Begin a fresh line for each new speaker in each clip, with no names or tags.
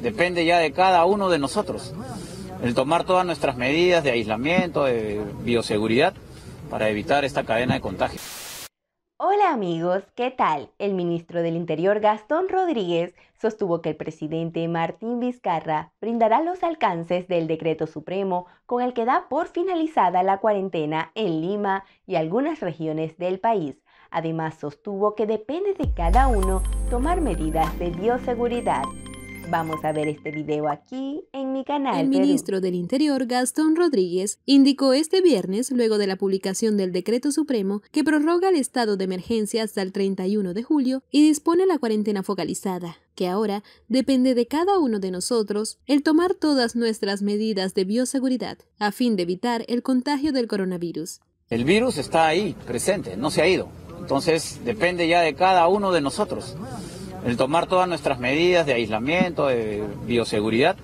depende ya de cada uno de nosotros el tomar todas nuestras medidas de aislamiento, de bioseguridad, para evitar esta cadena de contagio.
Hola amigos, ¿qué tal? El ministro del Interior Gastón Rodríguez sostuvo que el presidente Martín Vizcarra brindará los alcances del decreto supremo con el que da por finalizada la cuarentena en Lima y algunas regiones del país. Además sostuvo que depende de cada uno tomar medidas de bioseguridad. Vamos a ver este video
aquí en mi canal. El ministro del Interior, Gastón Rodríguez, indicó este viernes, luego de la publicación del decreto supremo, que prorroga el estado de emergencia hasta el 31 de julio y dispone la cuarentena focalizada, que ahora depende de cada uno de nosotros el tomar todas nuestras medidas de bioseguridad a fin de evitar el contagio del coronavirus.
El virus está ahí, presente, no se ha ido. Entonces depende ya de cada uno de nosotros el tomar todas nuestras medidas de aislamiento, de bioseguridad,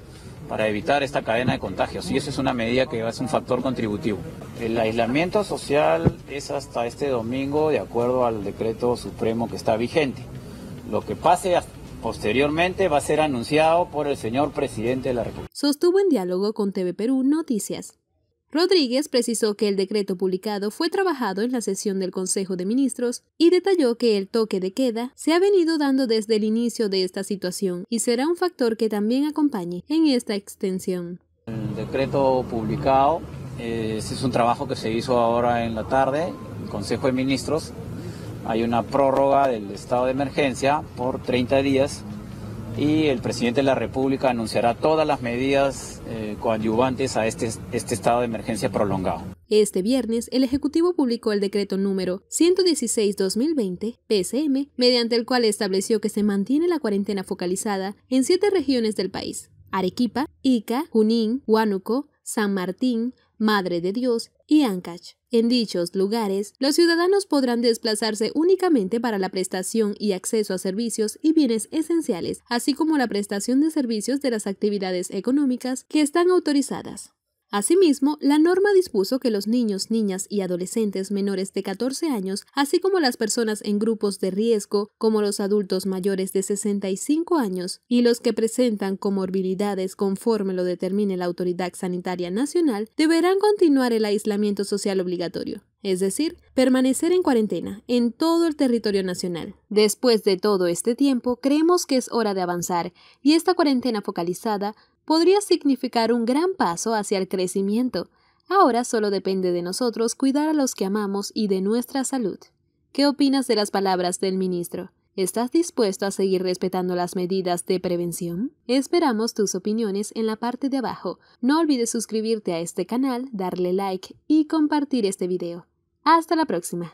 para evitar esta cadena de contagios. Y esa es una medida que es un factor contributivo. El aislamiento social es hasta este domingo de acuerdo al decreto supremo que está vigente. Lo que pase posteriormente va a ser anunciado por el señor presidente de la República.
Sostuvo en diálogo con TV Perú Noticias. Rodríguez precisó que el decreto publicado fue trabajado en la sesión del Consejo de Ministros y detalló que el toque de queda se ha venido dando desde el inicio de esta situación y será un factor que también acompañe en esta extensión.
El decreto publicado eh, es un trabajo que se hizo ahora en la tarde, el Consejo de Ministros. Hay una prórroga del estado de emergencia por 30 días y el presidente de la República anunciará todas las medidas eh, coadyuvantes a este, este estado de emergencia prolongado.
Este viernes, el Ejecutivo publicó el decreto número 116-2020, PSM, mediante el cual estableció que se mantiene la cuarentena focalizada en siete regiones del país, Arequipa, Ica, Junín, Huánuco, San Martín, Madre de Dios y Ancash. En dichos lugares, los ciudadanos podrán desplazarse únicamente para la prestación y acceso a servicios y bienes esenciales, así como la prestación de servicios de las actividades económicas que están autorizadas. Asimismo, la norma dispuso que los niños, niñas y adolescentes menores de 14 años, así como las personas en grupos de riesgo, como los adultos mayores de 65 años y los que presentan comorbilidades conforme lo determine la Autoridad Sanitaria Nacional, deberán continuar el aislamiento social obligatorio es decir, permanecer en cuarentena en todo el territorio nacional. Después de todo este tiempo, creemos que es hora de avanzar y esta cuarentena focalizada podría significar un gran paso hacia el crecimiento. Ahora solo depende de nosotros cuidar a los que amamos y de nuestra salud. ¿Qué opinas de las palabras del ministro? ¿Estás dispuesto a seguir respetando las medidas de prevención? Esperamos tus opiniones en la parte de abajo. No olvides suscribirte a este canal, darle like y compartir este video. Hasta la próxima.